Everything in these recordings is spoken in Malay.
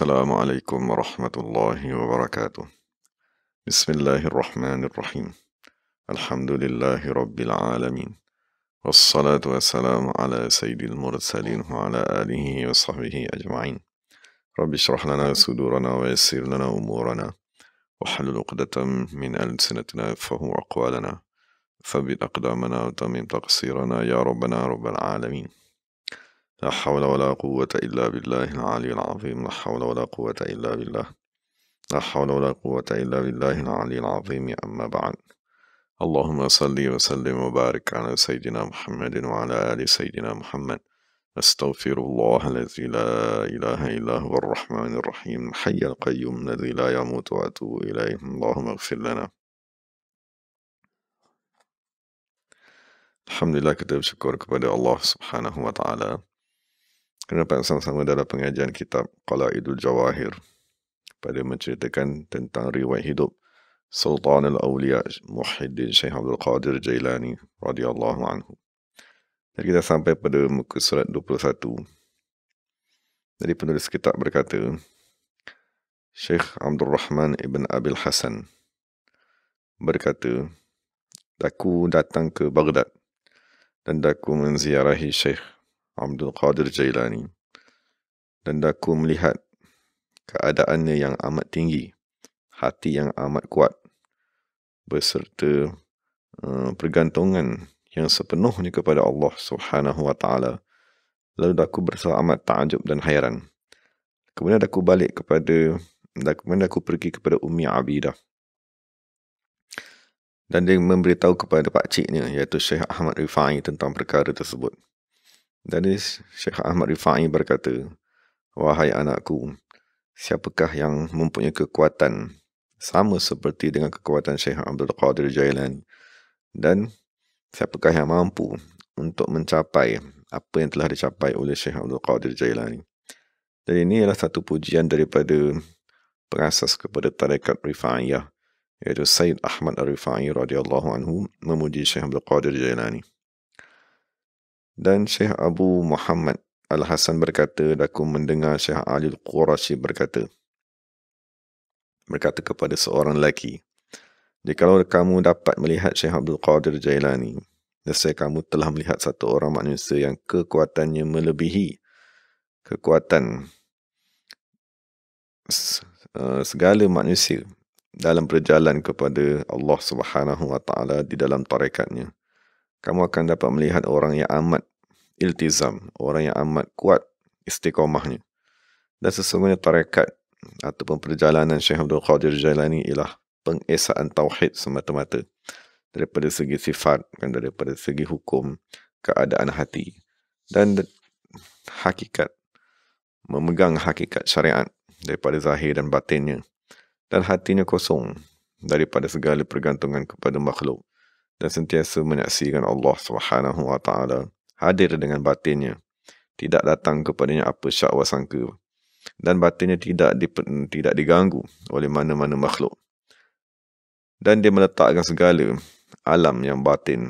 السلام عليكم ورحمة الله وبركاته بسم الله الرحمن الرحيم الحمد لله رب العالمين والصلاة والسلام على سيد المرسلين وعلى آله وصحبه أجمعين رب اشرح لنا صدورنا ويسر لنا أمورنا واحلل عقدة من ألسنتنا فهو أقوالنا ثبت أقدامنا وتمم تقصيرنا يا ربنا رب العالمين لا حول ولا قوة إلا بالله العلي العظيم لا حول ولا قوة إلا بالله لا حول ولا قوة إلا بالله العلي العظيم أما بعد اللهم صل وسلم وبارك على سيدنا محمد وعلى آل سيدنا محمد أستغفر الله الذي لا إله إلا هو الرحمن الرحيم الحي القيوم الذي لا يموت وأتوب إليه اللهم اغفر لنا الحمد لله كتب شكرك Allah الله سبحانه وتعالى kena pasang sama dalam pengajian kitab Qalaidul Jawahir pada menceritakan tentang riwayat hidup Sultan Al-Awliya Muhyiddin Syekh Abdul Qadir Jailani radhiyallahu anhu. Dan kita sampai pada muka surat 21. Dari penulis kitab berkata, Syekh Abdul Rahman Ibn Abil Hasan berkata, Daku datang ke Baghdad dan daku menziarahi Syekh Abdul Qadir Jailani. Dan aku melihat keadaannya yang amat tinggi, hati yang amat kuat, beserta uh, eh, pergantungan yang sepenuhnya kepada Allah Subhanahu Wa Taala. Lalu aku bersalah amat takjub dan hairan. Kemudian aku balik kepada, kemudian aku pergi kepada Umi Abidah. Dan dia memberitahu kepada Pak Ciknya iaitu Syekh Ahmad Rifai tentang perkara tersebut. Dan Syekh Ahmad Rifai berkata, Wahai anakku, siapakah yang mempunyai kekuatan sama seperti dengan kekuatan Syekh Abdul Qadir Jailan dan siapakah yang mampu untuk mencapai apa yang telah dicapai oleh Syekh Abdul Qadir Jailani. Dan ini adalah satu pujian daripada pengasas kepada tarekat Rifaiyah iaitu Said Ahmad Ar-Rifai radhiyallahu anhu memuji Syekh Abdul Qadir Jailani. Dan Syekh Abu Muhammad Al-Hasan berkata, Daku mendengar Syekh Alil Qurashi berkata, berkata kepada seorang lelaki, Jikalau kamu dapat melihat Syekh Abdul Qadir Jailani, dan saya kamu telah melihat satu orang manusia yang kekuatannya melebihi kekuatan eh, segala manusia dalam perjalanan kepada Allah Subhanahu Wa Taala di dalam tarekatnya. Kamu akan dapat melihat orang yang amat iltizam, orang yang amat kuat istiqomahnya. Dan sesungguhnya tarekat ataupun perjalanan Syekh Abdul Qadir Jailani ialah pengesaan tauhid semata-mata daripada segi sifat dan daripada segi hukum keadaan hati dan hakikat memegang hakikat syariat daripada zahir dan batinnya dan hatinya kosong daripada segala pergantungan kepada makhluk dan sentiasa menyaksikan Allah Subhanahu wa taala hadir dengan batinnya. Tidak datang kepadanya apa syak wasangka. Dan batinnya tidak di, tidak diganggu oleh mana-mana makhluk. Dan dia meletakkan segala alam yang batin.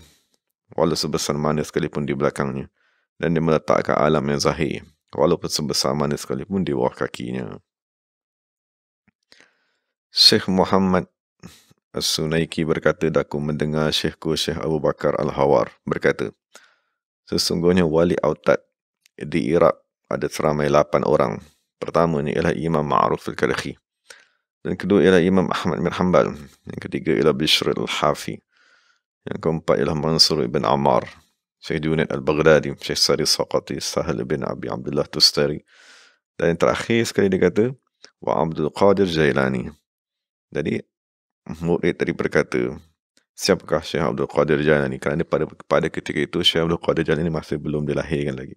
Walau sebesar mana sekalipun di belakangnya. Dan dia meletakkan alam yang zahir. Walaupun sebesar mana sekalipun di bawah kakinya. Syekh Muhammad As-Sunaiki berkata, Daku mendengar Syekhku Syekh Abu Bakar Al-Hawar berkata, Sesungguhnya wali autad di Iraq ada seramai lapan orang. pertama Pertamanya ialah Imam Ma'ruf Al-Karikhi. Dan kedua ialah Imam Ahmad bin Hanbal. Yang ketiga ialah Bishr Al-Hafi. Yang keempat ialah Mansur ibn Ammar. Syekh Junid Al-Baghdadi. Syekh Sari Saqati. Sahal ibn Abi Abdullah Tustari. Dan yang terakhir sekali dia kata, Wa Abdul Qadir Jailani. Jadi, murid tadi berkata, siapakah Syekh Abdul Qadir Jailani kerana pada pada ketika itu Syekh Abdul Qadir Jailani masih belum dilahirkan lagi.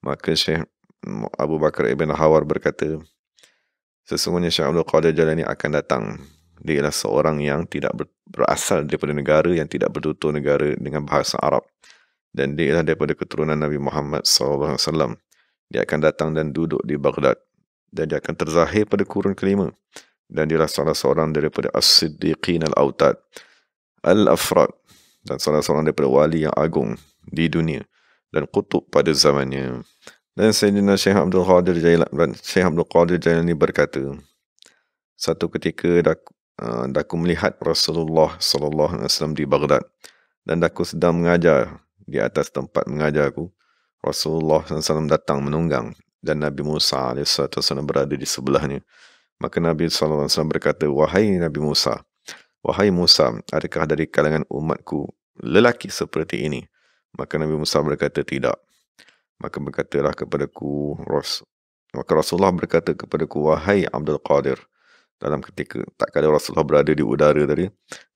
Maka Syekh Abu Bakar Ibn Hawar berkata, sesungguhnya Syekh Abdul Qadir Jailani akan datang. Dia adalah seorang yang tidak berasal daripada negara yang tidak bertutur negara dengan bahasa Arab. Dan dia adalah daripada keturunan Nabi Muhammad SAW. Dia akan datang dan duduk di Baghdad. Dan dia akan terzahir pada kurun kelima. Dan dia adalah salah seorang daripada As-Siddiqin Al-Awtad. Al-Afrad dan salah seorang daripada wali yang agung di dunia dan kutub pada zamannya. Dan Sayyidina Syekh Abdul Qadir Jailan, Syekh Abdul Qadir Jailan ini berkata, satu ketika daku, ah, daku melihat Rasulullah sallallahu alaihi wasallam di Baghdad dan daku sedang mengajar di atas tempat mengajarku. Rasulullah SAW datang menunggang dan Nabi Musa AS berada di sebelahnya. Maka Nabi SAW berkata, Wahai Nabi Musa, Wahai Musa, adakah dari kalangan umatku lelaki seperti ini? Maka Nabi Musa berkata, tidak. Maka berkatalah kepadaku Ras. Maka Rasulullah berkata kepadaku, Wahai Abdul Qadir. Dalam ketika tak kala Rasulullah berada di udara tadi,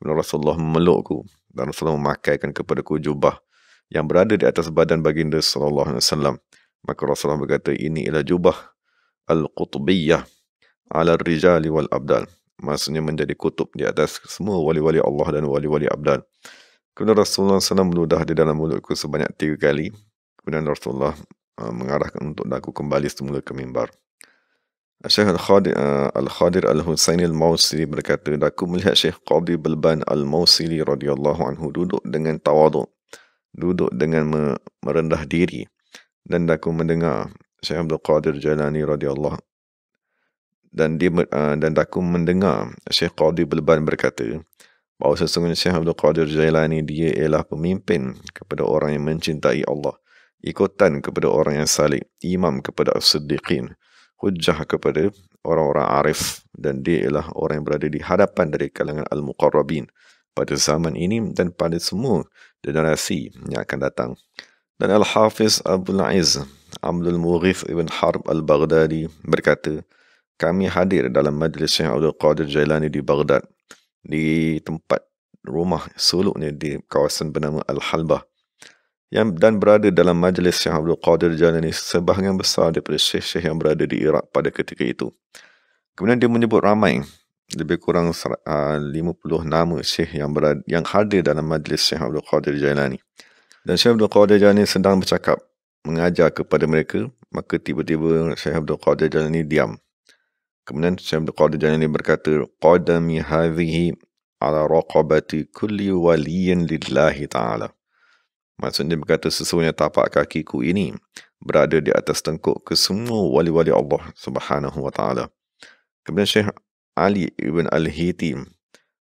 bila Rasulullah memelukku dan Rasulullah memakaikan kepadaku jubah yang berada di atas badan baginda sallallahu alaihi Maka Rasulullah berkata, ini ialah jubah al-qutbiyah ala rijali wal abdal maksudnya menjadi kutub di atas semua wali-wali Allah dan wali-wali Abdan. Kemudian Rasulullah SAW meludah di dalam mulutku sebanyak tiga kali. Kemudian Rasulullah uh, mengarahkan untuk aku kembali semula ke mimbar. Syekh uh, Al-Khadir, Al-Khadir Al-Husayni Al-Mawsili berkata, "Aku melihat Syekh Qadi Balban Al-Mawsili radhiyallahu anhu duduk dengan tawaduk, duduk dengan merendah diri. Dan aku mendengar Syekh Abdul Qadir Jalani radhiyallahu dan dia uh, dan aku mendengar Syekh Qadir Belban berkata bahawa sesungguhnya Syekh Abdul Qadir Jailani dia ialah pemimpin kepada orang yang mencintai Allah ikutan kepada orang yang salik imam kepada as-siddiqin hujah kepada orang-orang arif dan dia ialah orang yang berada di hadapan dari kalangan al-muqarrabin pada zaman ini dan pada semua generasi yang akan datang dan al-hafiz Abdul Aziz Abdul Mughith ibn Harb al-Baghdadi berkata kami hadir dalam majlis Syekh Abdul Qadir Jailani di Baghdad di tempat rumah suluknya di kawasan bernama Al-Halbah yang dan berada dalam majlis Syekh Abdul Qadir Jailani sebahagian besar daripada syekh-syekh yang berada di Iraq pada ketika itu. Kemudian dia menyebut ramai lebih kurang 50 ah, nama syekh yang berada, yang hadir dalam majlis Syekh Abdul Qadir Jailani. Dan Syekh Abdul Qadir Jailani sedang bercakap mengajar kepada mereka maka tiba-tiba Syekh Abdul Qadir Jailani diam Kemudian Syekh Abdul Qadir Jailani berkata, "Qadami hadhihi ala raqabati kulli waliyyin lillahi ta'ala." Maksudnya berkata sesungguhnya tapak kakiku ini berada di atas tengkuk ke semua wali-wali Allah Subhanahu wa taala. Kemudian Syekh Ali ibn Al-Hitim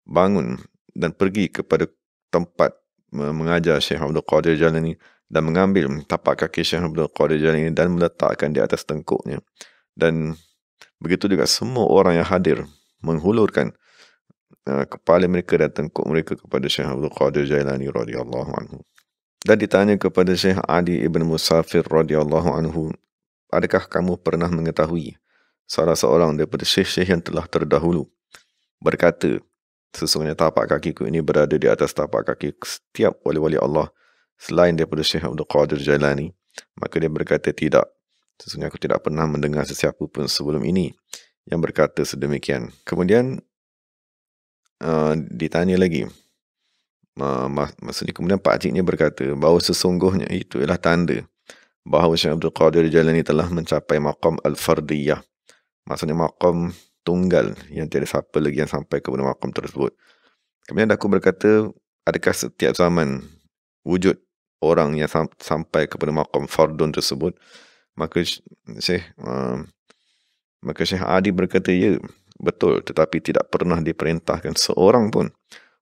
bangun dan pergi kepada tempat mengajar Syekh Abdul Qadir Jalani dan mengambil tapak kaki Syekh Abdul Qadir Jalani dan meletakkan di atas tengkuknya. Dan Begitu juga semua orang yang hadir menghulurkan uh, kepala mereka dan tengkuk mereka kepada Syekh Abdul Qadir Jailani radhiyallahu anhu. Dan ditanya kepada Syekh Ali ibn Musafir radhiyallahu anhu, adakah kamu pernah mengetahui salah seorang daripada syekh-syekh yang telah terdahulu berkata, sesungguhnya tapak kakiku ini berada di atas tapak kaki setiap wali-wali Allah selain daripada Syekh Abdul Qadir Jailani. Maka dia berkata, tidak. Sesungguhnya aku tidak pernah mendengar sesiapa pun sebelum ini yang berkata sedemikian. Kemudian uh, ditanya lagi. Uh, maksudnya kemudian Pak Ciknya berkata bahawa sesungguhnya itu ialah tanda bahawa Syekh Abdul Qadir Jalani telah mencapai maqam Al-Fardiyah. Maksudnya maqam tunggal yang tiada siapa lagi yang sampai kepada maqam tersebut. Kemudian aku berkata, adakah setiap zaman wujud orang yang sampai kepada maqam Fardun tersebut? maka Syekh um, maka Syekh Adi berkata ya betul tetapi tidak pernah diperintahkan seorang pun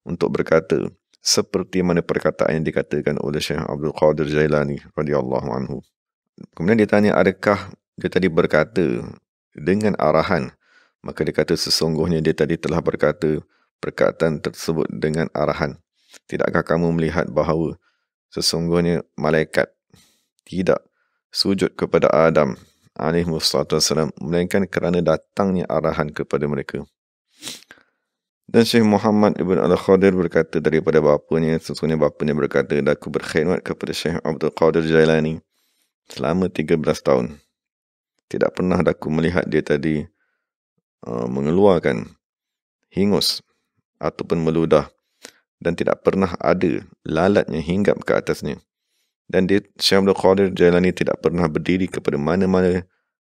untuk berkata seperti mana perkataan yang dikatakan oleh Syekh Abdul Qadir Jailani radhiyallahu anhu kemudian dia tanya adakah dia tadi berkata dengan arahan maka dia kata sesungguhnya dia tadi telah berkata perkataan tersebut dengan arahan tidakkah kamu melihat bahawa sesungguhnya malaikat tidak sujud kepada Adam AS, melainkan kerana datangnya arahan kepada mereka. Dan Syekh Muhammad Ibn Al-Khadir berkata daripada bapanya, sesungguhnya bapanya berkata, Daku berkhidmat kepada Syekh Abdul Qadir Jailani selama 13 tahun. Tidak pernah daku melihat dia tadi uh, mengeluarkan hingus ataupun meludah dan tidak pernah ada lalatnya hinggap ke atasnya dan dia Syamdul Qadir Jailani tidak pernah berdiri kepada mana-mana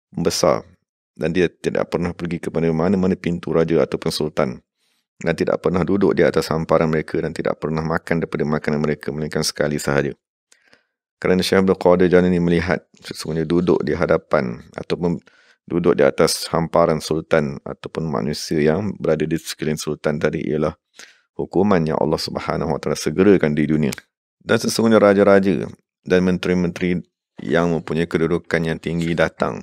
besar dan dia tidak pernah pergi kepada mana-mana pintu raja atau sultan dan tidak pernah duduk di atas hamparan mereka dan tidak pernah makan daripada makanan mereka melainkan sekali sahaja. Kerana Syekh Abdul Qadir Jalani melihat sesungguhnya duduk di hadapan ataupun duduk di atas hamparan sultan ataupun manusia yang berada di sekeliling sultan tadi ialah hukuman yang Allah Subhanahu Wa Taala segerakan di dunia. Dan sesungguhnya raja-raja dan menteri-menteri yang mempunyai kedudukan yang tinggi datang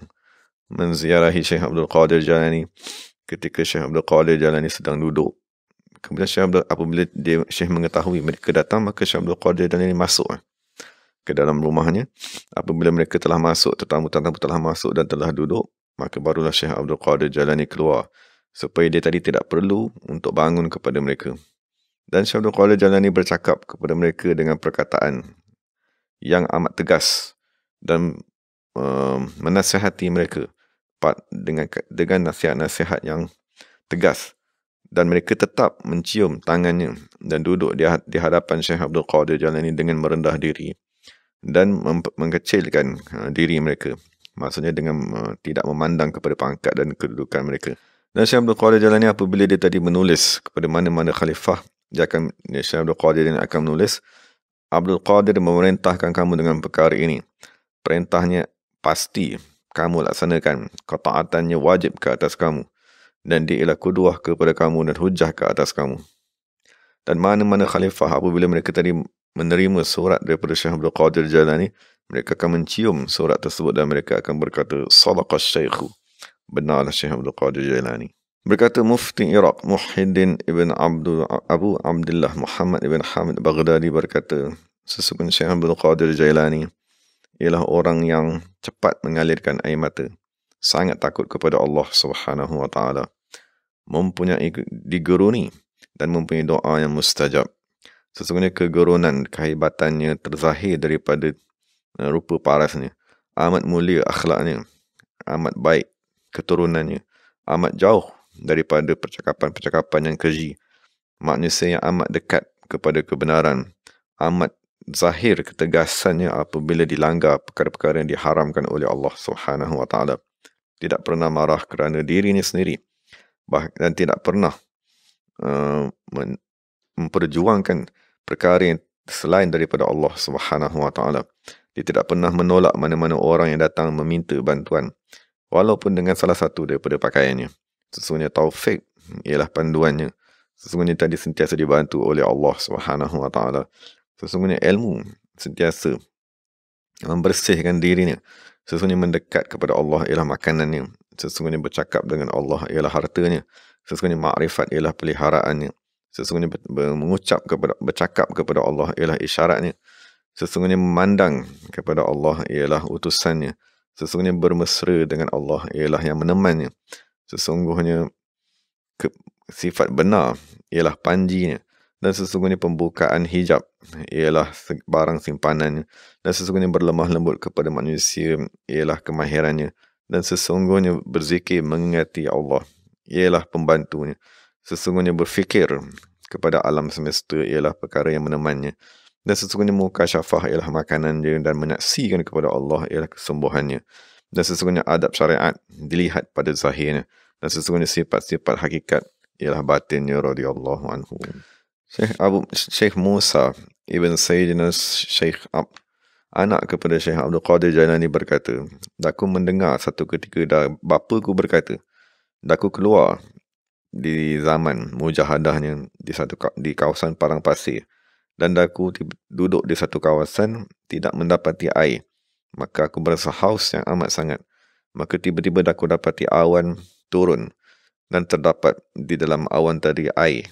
menziarahi Syekh Abdul Qadir Jalani ketika Syekh Abdul Qadir Jalani sedang duduk. Kemudian Syekh Abdul apabila dia, Syekh mengetahui mereka datang maka Syekh Abdul Qadir Jalani masuk eh, ke dalam rumahnya. Apabila mereka telah masuk, tetamu-tetamu telah masuk dan telah duduk, maka barulah Syekh Abdul Qadir Jalani keluar supaya dia tadi tidak perlu untuk bangun kepada mereka. Dan Syekh Abdul Qadir Jalani bercakap kepada mereka dengan perkataan, yang amat tegas dan um, menasihati mereka dengan dengan nasihat-nasihat yang tegas dan mereka tetap mencium tangannya dan duduk di, di hadapan Syekh Abdul Qadir Jalani dengan merendah diri dan mem, mengecilkan uh, diri mereka maksudnya dengan uh, tidak memandang kepada pangkat dan kedudukan mereka dan Syekh Abdul Qadir Jalani apabila dia tadi menulis kepada mana-mana khalifah dia akan Syekh Abdul Qadir Jalani akan menulis Abdul Qadir memerintahkan kamu dengan perkara ini. Perintahnya pasti kamu laksanakan. Ketaatannya wajib ke atas kamu. Dan dia ialah kuduah kepada kamu dan hujah ke atas kamu. Dan mana-mana khalifah apabila mereka tadi menerima surat daripada Syekh Abdul Qadir Jalani, mereka akan mencium surat tersebut dan mereka akan berkata, Salakas Syekhu. Benarlah Syekh Abdul Qadir Jalani. Berkata Mufti Iraq Muhyiddin ibn Abdul Abu Abdullah Muhammad ibn Hamid Baghdadi berkata sesungguhnya Syekh Abdul Qadir Jailani ialah orang yang cepat mengalirkan air mata sangat takut kepada Allah Subhanahu wa taala mempunyai diguruni dan mempunyai doa yang mustajab sesungguhnya kegerunan kehebatannya terzahir daripada eh, rupa parasnya amat mulia akhlaknya amat baik keturunannya amat jauh daripada percakapan-percakapan yang keji. Maknanya yang amat dekat kepada kebenaran. Amat zahir ketegasannya apabila dilanggar perkara-perkara yang diharamkan oleh Allah Subhanahu Wa Taala. Tidak pernah marah kerana dirinya sendiri. Dan tidak pernah uh, memperjuangkan perkara yang selain daripada Allah Subhanahu Wa Taala. Dia tidak pernah menolak mana-mana orang yang datang meminta bantuan walaupun dengan salah satu daripada pakaiannya sesungguhnya taufik ialah panduannya sesungguhnya tadi sentiasa dibantu oleh Allah Subhanahu wa taala sesungguhnya ilmu sentiasa membersihkan dirinya sesungguhnya mendekat kepada Allah ialah makanannya sesungguhnya bercakap dengan Allah ialah hartanya sesungguhnya makrifat ialah peliharaannya sesungguhnya mengucap kepada bercakap kepada Allah ialah isyaratnya sesungguhnya memandang kepada Allah ialah utusannya sesungguhnya bermesra dengan Allah ialah yang menemannya sesungguhnya ke, sifat benar ialah panji dan sesungguhnya pembukaan hijab ialah barang simpanannya dan sesungguhnya berlemah lembut kepada manusia ialah kemahirannya dan sesungguhnya berzikir mengingati Allah ialah pembantunya sesungguhnya berfikir kepada alam semesta ialah perkara yang menemannya dan sesungguhnya muka syafah ialah makanan dia dan menaksikan kepada Allah ialah kesembuhannya dan sesungguhnya adab syariat dilihat pada zahirnya dan sesungguhnya sifat-sifat hakikat ialah batinnya radhiyallahu anhu. Syekh Abu Syekh Musa ibn Sayyidina Syekh Ab anak kepada Syekh Abdul Qadir Jailani berkata, "Daku mendengar satu ketika dah bapaku berkata, daku keluar di zaman mujahadahnya di satu di kawasan Parang Pasir dan daku duduk di satu kawasan tidak mendapati air Maka aku berasa haus yang amat sangat. Maka tiba-tiba aku dapati awan turun dan terdapat di dalam awan tadi air.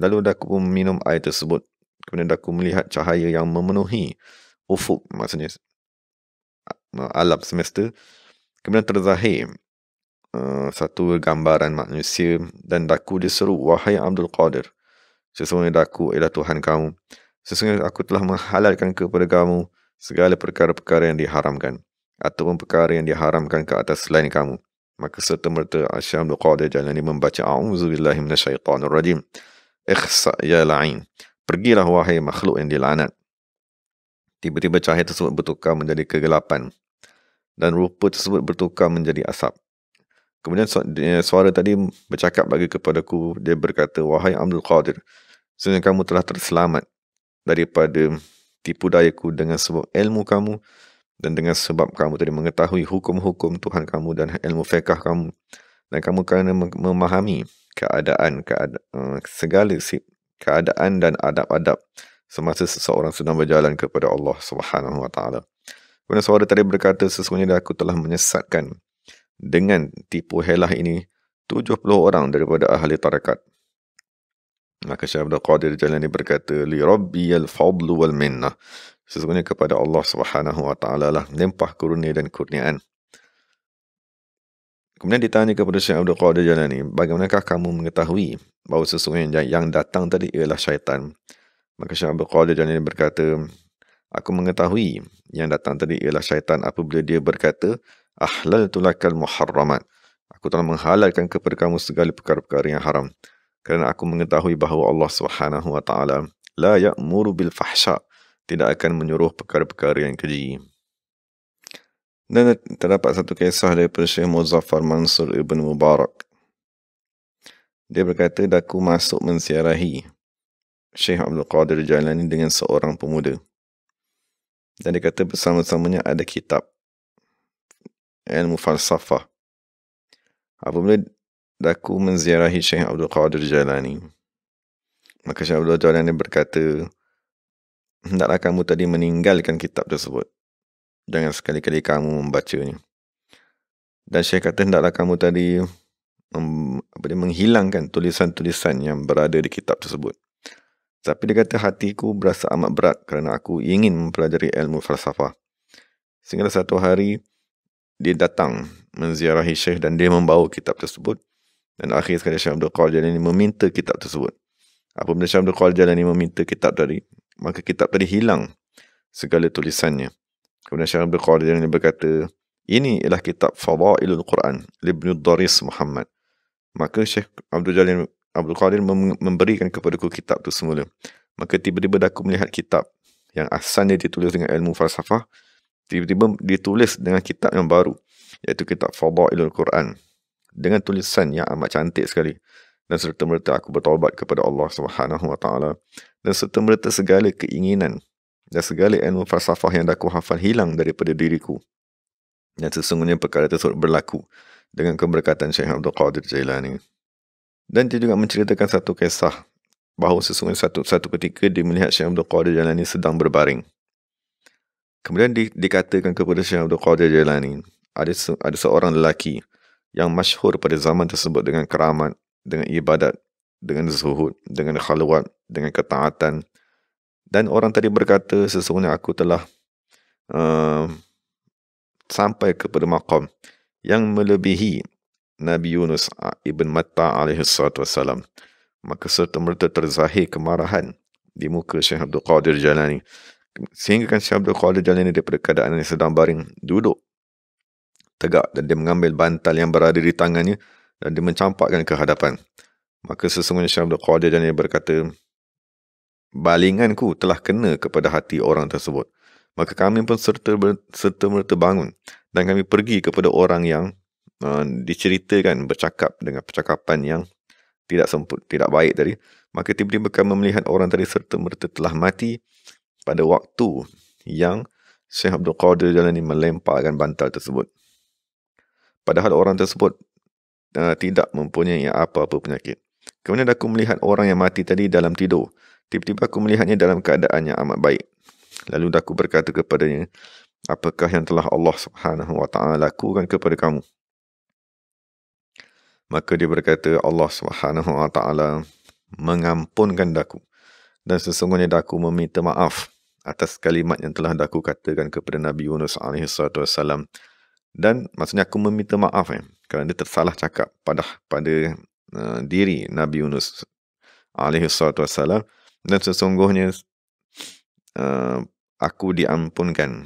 Lalu aku pun minum air tersebut. Kemudian aku melihat cahaya yang memenuhi ufuk maksudnya ah, alam semesta. Kemudian terzahir Uh, satu gambaran manusia dan daku diseru wahai Abdul Qadir sesungguhnya daku ialah Tuhan kamu sesungguhnya aku telah menghalalkan kepada kamu segala perkara-perkara yang diharamkan ataupun perkara yang diharamkan ke atas selain kamu. Maka serta merta Asyam Luqadah ini membaca A'udzubillahimnasyaitanirrajim. Ikhsa ya la'in. Pergilah wahai makhluk yang dilanat. Tiba-tiba cahaya tersebut bertukar menjadi kegelapan. Dan rupa tersebut bertukar menjadi asap. Kemudian suara tadi bercakap lagi kepadaku. Dia berkata, wahai Abdul Qadir. Sebenarnya kamu telah terselamat daripada tipu dayaku dengan sebab ilmu kamu dan dengan sebab kamu tidak mengetahui hukum-hukum Tuhan kamu dan ilmu fiqah kamu dan kamu kerana memahami keadaan, keadaan eh, segala keadaan dan adab-adab semasa seseorang sedang berjalan kepada Allah Subhanahu Wa Taala. Kemudian suara tadi berkata sesungguhnya aku telah menyesatkan dengan tipu helah ini 70 orang daripada ahli tarekat. Maka Syekh Abdul Qadir Jalani berkata, Li Rabbi al-fadlu wal-minnah. Sesungguhnya kepada Allah subhanahu wa ta'ala lah, lempah kurnia dan kurniaan. Kemudian ditanya kepada Syekh Abdul Qadir Jalani, bagaimanakah kamu mengetahui bahawa sesungguhnya yang datang tadi ialah syaitan? Maka Syekh Abdul Qadir Jalani berkata, Aku mengetahui yang datang tadi ialah syaitan apabila dia berkata, Ahlal tulakal muharramat. Aku telah menghalalkan kepada kamu segala perkara-perkara yang haram kerana aku mengetahui bahawa Allah Subhanahu wa taala la ya'muru bil fahsya tidak akan menyuruh perkara-perkara yang keji. Dan terdapat satu kisah daripada Syekh Muzaffar Mansur Ibn Mubarak. Dia berkata, Daku masuk mensiarahi Syekh Abdul Qadir Jalani dengan seorang pemuda. Dan dia kata bersama-samanya ada kitab. Ilmu falsafah. Apabila daku menziarahi Syekh Abdul Qadir Jalani. Maka Syekh Abdul Jalani berkata, Hendaklah kamu tadi meninggalkan kitab tersebut. Jangan sekali-kali kamu membacanya. Dan Syekh kata, hendaklah kamu tadi mem, apa dia, menghilangkan tulisan-tulisan yang berada di kitab tersebut. Tapi dia kata, hatiku berasa amat berat kerana aku ingin mempelajari ilmu falsafah. Sehingga satu hari, dia datang menziarahi Syekh dan dia membawa kitab tersebut dan akhir sekali Syam Abdul Qawal Jalani meminta kitab tersebut. Apa Apabila Syam Abdul Qawal Jalani meminta kitab tadi, maka kitab tadi hilang segala tulisannya. Kemudian Syam Abdul Qawal Jalani berkata, ini ialah kitab Fadailul Quran, Ibn Daris Muhammad. Maka Syekh Abdul Jalil Abdul Qadir memberikan kepada ku kitab itu semula. Maka tiba-tiba aku melihat kitab yang asalnya ditulis dengan ilmu falsafah, tiba-tiba ditulis dengan kitab yang baru, iaitu kitab Fadailul Quran dengan tulisan yang amat cantik sekali dan serta merta aku bertobat kepada Allah Subhanahu Wa Taala dan serta merta segala keinginan dan segala ilmu falsafah yang aku hafal hilang daripada diriku dan sesungguhnya perkara tersebut berlaku dengan keberkatan Syekh Abdul Qadir Jailani dan dia juga menceritakan satu kisah bahawa sesungguhnya satu satu ketika dia melihat Syekh Abdul Qadir Jailani sedang berbaring kemudian di, dikatakan kepada Syekh Abdul Qadir Jailani ada se, ada seorang lelaki yang masyhur pada zaman tersebut dengan keramat, dengan ibadat, dengan zuhud, dengan khalwat, dengan ketaatan. Dan orang tadi berkata, sesungguhnya aku telah uh, sampai kepada maqam yang melebihi Nabi Yunus Ibn Matta AS. Maka serta merta terzahir kemarahan di muka Syekh Abdul Qadir Jalani. Sehingga kan Syekh Abdul Qadir Jalani daripada keadaan yang sedang baring duduk tegak dan dia mengambil bantal yang berada di tangannya dan dia mencampakkan ke hadapan. Maka sesungguhnya Syekh Abdul Qadir dan dia berkata, Balinganku telah kena kepada hati orang tersebut. Maka kami pun serta, ber, serta merta bangun dan kami pergi kepada orang yang uh, diceritakan bercakap dengan percakapan yang tidak semput, tidak baik tadi. Maka tiba-tiba kami melihat orang tadi serta merta telah mati pada waktu yang Syekh Abdul Qadir Jalani melemparkan bantal tersebut padahal orang tersebut uh, tidak mempunyai apa-apa penyakit. Kemudian aku melihat orang yang mati tadi dalam tidur. Tiba-tiba aku melihatnya dalam keadaan yang amat baik. Lalu aku berkata kepadanya, apakah yang telah Allah Subhanahu Wa Taala lakukan kepada kamu? Maka dia berkata, Allah Subhanahu Wa Taala mengampunkan daku dan sesungguhnya daku meminta maaf atas kalimat yang telah daku katakan kepada Nabi Yunus alaihi salatu wasallam dan maksudnya aku meminta maaf eh kerana dia tersalah cakap pada pada uh, diri Nabi Yunus alaihi salatu wassalam dan sesungguhnya uh, aku diampunkan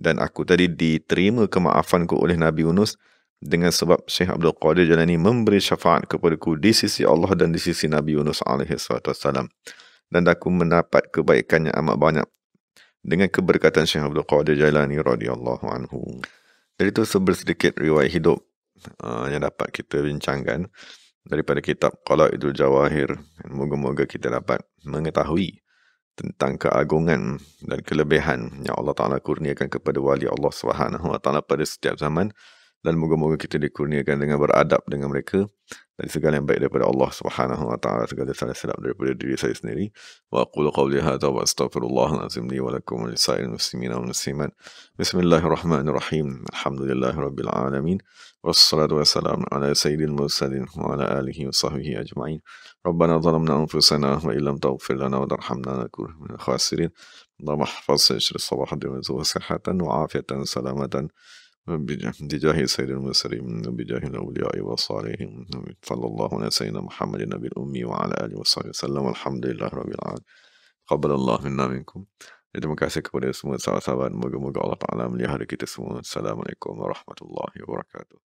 dan aku tadi diterima kemaafanku oleh Nabi Yunus dengan sebab Syekh Abdul Qadir Jalani memberi syafaat kepadaku di sisi Allah dan di sisi Nabi Yunus alaihi salatu wassalam dan aku mendapat kebaikannya amat banyak dengan keberkatan Syekh Abdul Qadir Jailani radhiyallahu anhu. Jadi itu sebelum sedikit riwayat hidup uh, yang dapat kita bincangkan daripada kitab Qala Idul Jawahir. Moga-moga kita dapat mengetahui tentang keagungan dan kelebihan yang Allah Ta'ala kurniakan kepada wali Allah SWT pada setiap zaman. Dan moga-moga kita dikurniakan dengan beradab dengan mereka dari segala yang baik daripada Allah Subhanahu wa taala segala salah silap daripada diri saya sendiri wa aqulu qawli hadza wa astaghfirullah lazim li wa lakum wa lisairil muslimin wal muslimat bismillahirrahmanirrahim alhamdulillahirabbil alamin wassalatu wassalamu ala sayyidil mursalin wa ala alihi wa sahbihi ajma'in rabbana ربنا ظلمنا أنفسنا وإن لم تغفر لنا وترحمنا نكون من الخاسرين اللهم احفظ اشرف صباحا بمزوج صحة وعافية سلامة بجاه سيد المرسلين وبجاه الأولياء والصالحين صلى الله على سيدنا محمد النبي الأمي وعلى آله وصحبه وسلم الحمد لله رب العالمين qabalallah minna minkum. Ya, terima kasih kepada semua sahabat-sahabat. Moga-moga Allah Ta'ala melihara kita semua. Assalamualaikum warahmatullahi wabarakatuh.